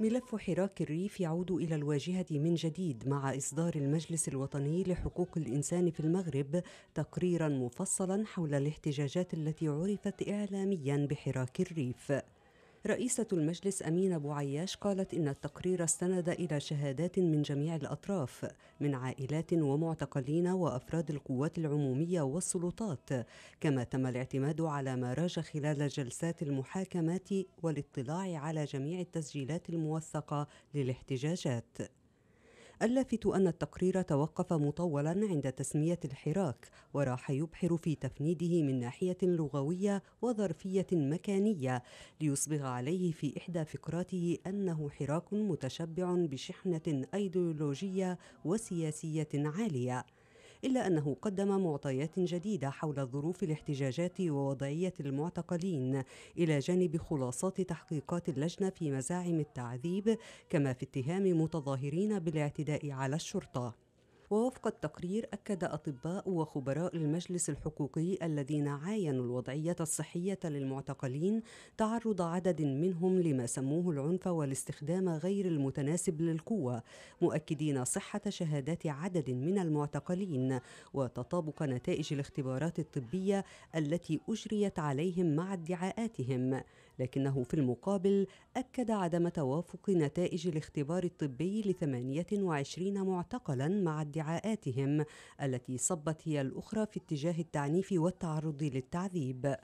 ملف حراك الريف يعود الى الواجهه من جديد مع اصدار المجلس الوطني لحقوق الانسان في المغرب تقريرا مفصلا حول الاحتجاجات التي عرفت اعلاميا بحراك الريف رئيسة المجلس أمين أبو عياش قالت إن التقرير استند إلى شهادات من جميع الأطراف من عائلات ومعتقلين وأفراد القوات العمومية والسلطات كما تم الاعتماد على ما راج خلال جلسات المحاكمات والاطلاع على جميع التسجيلات الموثقة للاحتجاجات اللافت أن التقرير توقف مطولا عند تسمية الحراك وراح يبحر في تفنيده من ناحية لغوية وظرفية مكانية ليصبغ عليه في إحدى فقراته أنه حراك متشبع بشحنة أيديولوجية وسياسية عالية إلا أنه قدم معطيات جديدة حول ظروف الاحتجاجات ووضعية المعتقلين إلى جانب خلاصات تحقيقات اللجنة في مزاعم التعذيب كما في اتهام متظاهرين بالاعتداء على الشرطة ووفق التقرير أكد أطباء وخبراء المجلس الحقوقي الذين عاينوا الوضعية الصحية للمعتقلين تعرض عدد منهم لما سموه العنف والاستخدام غير المتناسب للقوة مؤكدين صحة شهادات عدد من المعتقلين وتطابق نتائج الاختبارات الطبية التي أجريت عليهم مع ادعاءاتهم لكنه في المقابل أكد عدم توافق نتائج الاختبار الطبي ل 28 معتقلا مع ادعاءاتهم التي صبت هي الأخرى في اتجاه التعنيف والتعرض للتعذيب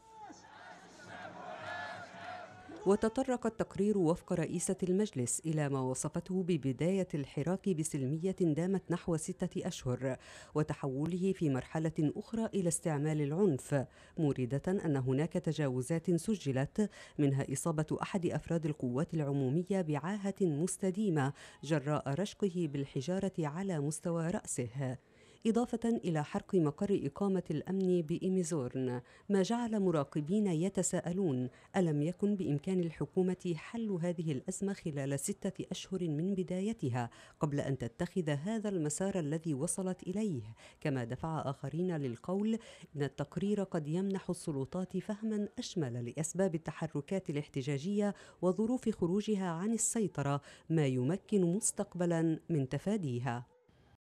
وتطرق التقرير وفق رئيسة المجلس إلى ما وصفته ببداية الحراك بسلمية دامت نحو ستة أشهر وتحوله في مرحلة أخرى إلى استعمال العنف موردة أن هناك تجاوزات سجلت منها إصابة أحد أفراد القوات العمومية بعاهة مستديمة جراء رشقه بالحجارة على مستوى رأسه إضافة إلى حرق مقر إقامة الأمن بإيميزورن ما جعل مراقبين يتساءلون ألم يكن بإمكان الحكومة حل هذه الأزمة خلال ستة أشهر من بدايتها قبل أن تتخذ هذا المسار الذي وصلت إليه كما دفع آخرين للقول إن التقرير قد يمنح السلطات فهما أشمل لأسباب التحركات الاحتجاجية وظروف خروجها عن السيطرة ما يمكن مستقبلا من تفاديها